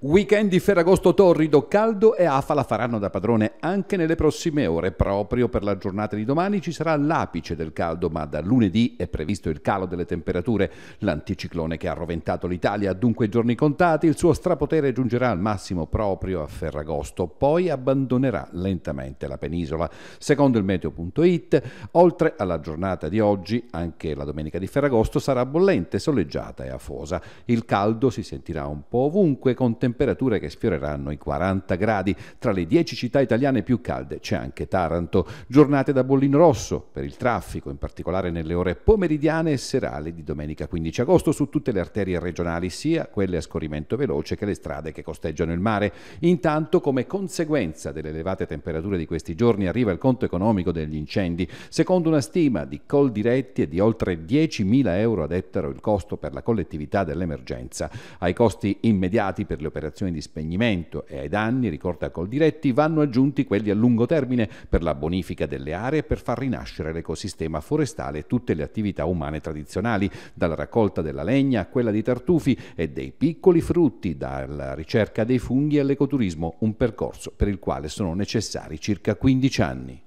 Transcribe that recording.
Weekend di Ferragosto torrido, caldo e AFA la faranno da padrone anche nelle prossime ore. Proprio per la giornata di domani ci sarà l'apice del caldo, ma da lunedì è previsto il calo delle temperature. L'anticiclone che ha roventato l'Italia ha dunque giorni contati, il suo strapotere giungerà al massimo proprio a Ferragosto, poi abbandonerà lentamente la penisola. Secondo il meteo.it, oltre alla giornata di oggi, anche la domenica di Ferragosto sarà bollente, soleggiata e afosa. Il caldo si sentirà un po' ovunque, contemporaneamente temperature che sfioreranno i 40 gradi. Tra le 10 città italiane più calde c'è anche Taranto. Giornate da bollino rosso per il traffico, in particolare nelle ore pomeridiane e serali di domenica 15 agosto su tutte le arterie regionali, sia quelle a scorrimento veloce che le strade che costeggiano il mare. Intanto, come conseguenza delle elevate temperature di questi giorni, arriva il conto economico degli incendi. Secondo una stima di diretti è di oltre 10.000 euro ad ettaro il costo per la collettività dell'emergenza. Ai costi immediati per le operazioni operazioni di spegnimento e ai danni, ricorda Coldiretti, vanno aggiunti quelli a lungo termine per la bonifica delle aree e per far rinascere l'ecosistema forestale e tutte le attività umane tradizionali, dalla raccolta della legna a quella di tartufi e dei piccoli frutti, dalla ricerca dei funghi all'ecoturismo, un percorso per il quale sono necessari circa 15 anni.